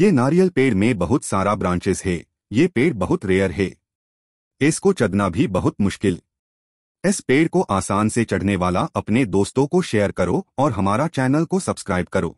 ये नारियल पेड़ में बहुत सारा ब्रांचेस है ये पेड़ बहुत रेयर है इसको चढ़ना भी बहुत मुश्किल इस पेड़ को आसान से चढ़ने वाला अपने दोस्तों को शेयर करो और हमारा चैनल को सब्सक्राइब करो